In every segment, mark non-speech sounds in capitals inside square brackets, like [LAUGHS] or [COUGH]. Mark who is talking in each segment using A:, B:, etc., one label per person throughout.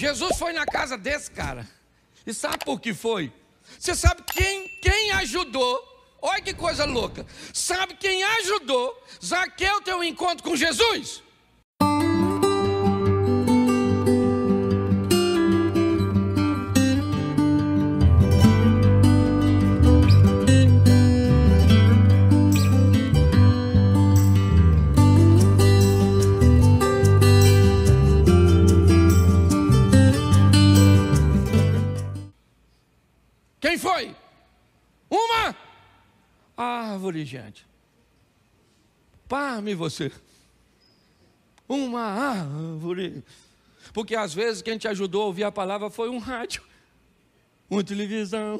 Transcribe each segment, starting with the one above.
A: Jesus foi na casa desse cara. E sabe por que foi? Você sabe quem, quem ajudou? Olha que coisa louca. Sabe quem ajudou Zaqueu ter um encontro com Jesus? Quem foi? Uma árvore, gente. Parme você. Uma árvore. Porque às vezes quem te ajudou a ouvir a palavra foi um rádio, uma televisão,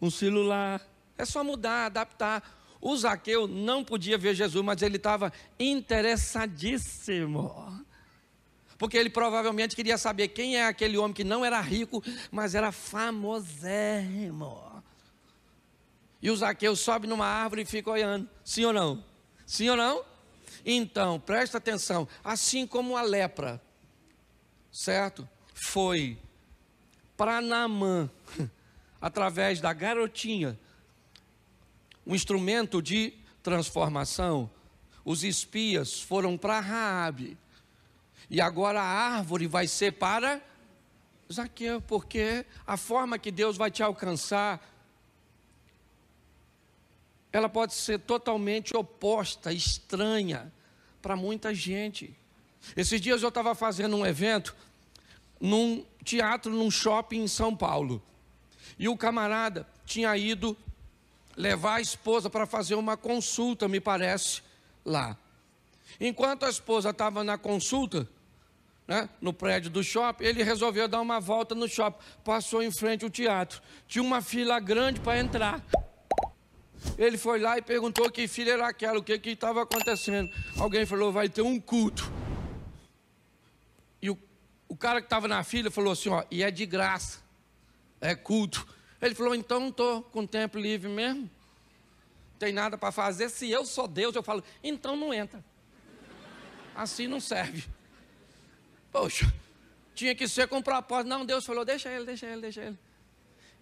A: um celular. É só mudar, adaptar. O Zaqueu não podia ver Jesus, mas ele estava interessadíssimo. Porque ele provavelmente queria saber quem é aquele homem que não era rico, mas era famosérrimo. E o Zaqueu sobe numa árvore e fica olhando. Sim ou não? Sim ou não? Então, presta atenção. Assim como a lepra, certo? Foi para Naamã, [LAUGHS] através da garotinha, um instrumento de transformação. Os espias foram para Raabe e agora a árvore vai ser para Zaqueu, porque a forma que Deus vai te alcançar ela pode ser totalmente oposta, estranha para muita gente. Esses dias eu estava fazendo um evento num teatro, num shopping em São Paulo. E o camarada tinha ido levar a esposa para fazer uma consulta, me parece, lá. Enquanto a esposa estava na consulta, né, no prédio do shopping, ele resolveu dar uma volta no shopping. Passou em frente ao teatro. Tinha uma fila grande para entrar. Ele foi lá e perguntou que fila era aquela, o que estava acontecendo. Alguém falou: vai ter um culto. E o, o cara que estava na fila falou assim: ó, e é de graça, é culto. Ele falou: então não estou com tempo livre mesmo, não tem nada para fazer. Se eu sou Deus, eu falo: então não entra assim não serve. Poxa, tinha que ser com propósito. Não, Deus falou: deixa ele, deixa ele, deixa ele.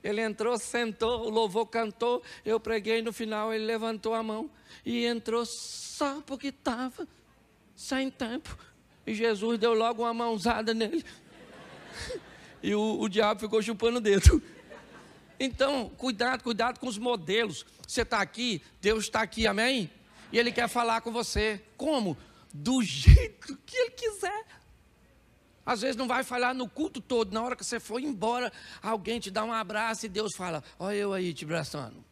A: Ele entrou, sentou, louvou, cantou, eu preguei no final, ele levantou a mão e entrou só porque estava sem tempo. E Jesus deu logo uma mãozada nele. [LAUGHS] E o, o diabo ficou chupando o dedo. Então, cuidado, cuidado com os modelos. Você está aqui, Deus está aqui, amém? E Ele quer falar com você. Como? do jeito que ele quiser. Às vezes não vai falar no culto todo, na hora que você for embora, alguém te dá um abraço e Deus fala: Olha eu aí te abraçando.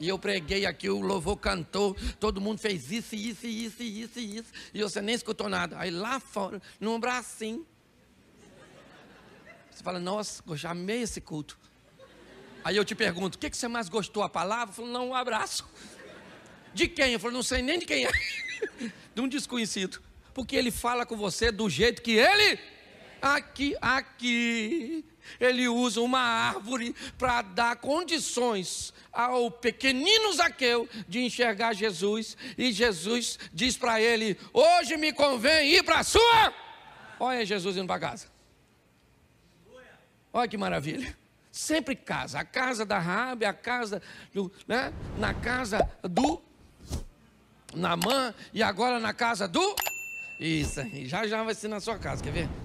A: E eu preguei aqui, o louvor cantou, todo mundo fez isso, isso, isso, isso, isso, e você nem escutou nada. Aí lá fora, num bracinho, você fala: Nossa, eu já amei esse culto. Aí eu te pergunto: O que, que você mais gostou? A palavra? Eu falo: Não, um abraço. De quem? Eu falei, não sei nem de quem é. [LAUGHS] de um desconhecido. Porque ele fala com você do jeito que ele. Aqui, aqui. Ele usa uma árvore para dar condições ao pequenino Zaqueu de enxergar Jesus. E Jesus diz para ele: Hoje me convém ir para a sua. Olha Jesus indo para casa. Olha que maravilha. Sempre casa, a casa da rábia, a casa, do, né? na casa do Namã e agora na casa do. Isso aí, já já vai ser na sua casa, quer ver?